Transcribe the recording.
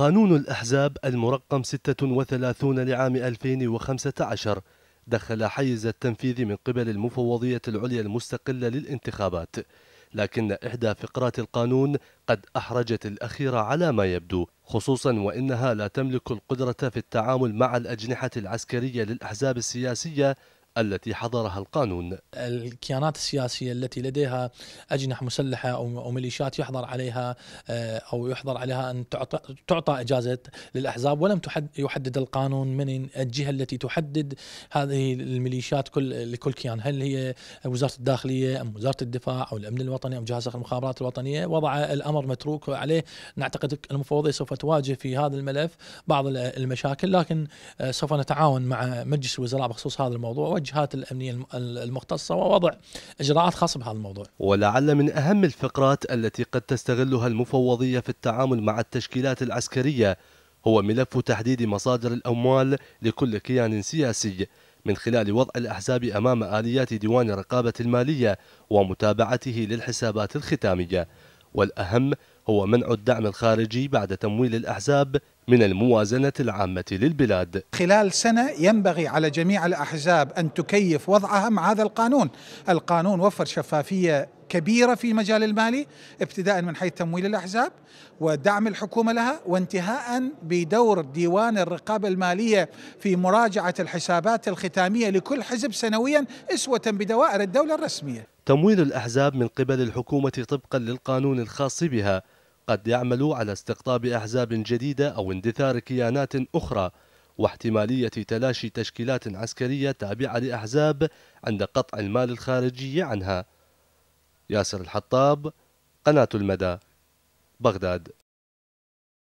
قانون الأحزاب المرقم 36 لعام 2015 دخل حيز التنفيذ من قبل المفوضية العليا المستقلة للانتخابات لكن إحدى فقرات القانون قد أحرجت الأخيرة على ما يبدو خصوصا وإنها لا تملك القدرة في التعامل مع الأجنحة العسكرية للأحزاب السياسية التي حظرها القانون الكيانات السياسية التي لديها أجنحة مسلحة أو ميليشيات يحظر عليها آه، أو يحظر عليها أن تعطى, إجازة للأحزاب ولم يحدد القانون من الجهة التي تحدد هذه الميليشيات كل لكل كيان هل هي وزارة الداخلية أم وزارة الدفاع أو الأمن الوطني أم جهاز المخابرات الوطنية وضع الأمر متروك عليه نعتقد المفوضية سوف تواجه في هذا الملف بعض المشاكل لكن آه، سوف نتعاون مع مجلس الوزراء بخصوص هذا الموضوع الجهات الامنيه المختصه ووضع اجراءات خاصه بهذا الموضوع. ولعل من اهم الفقرات التي قد تستغلها المفوضيه في التعامل مع التشكيلات العسكريه هو ملف تحديد مصادر الاموال لكل كيان سياسي. من خلال وضع الأحزاب أمام آليات ديوان الرقابة المالية ومتابعته للحسابات الختامية والأهم هو منع الدعم الخارجي بعد تمويل الأحزاب من الموازنة العامة للبلاد خلال سنة ينبغي على جميع الأحزاب أن تكيف وضعها مع هذا القانون القانون وفر شفافية كبيرة في المجال المالي ابتداء من حيث تمويل الأحزاب ودعم الحكومة لها وانتهاء بدور ديوان الرقابة المالية في مراجعة الحسابات الختامية لكل حزب سنويا اسوة بدوائر الدولة الرسمية تمويل الأحزاب من قبل الحكومة طبقا للقانون الخاص بها قد يعمل على استقطاب أحزاب جديدة أو اندثار كيانات أخرى واحتمالية تلاشي تشكيلات عسكرية تابعة لأحزاب عند قطع المال الخارجي عنها ياسر الحطاب قناة المدى بغداد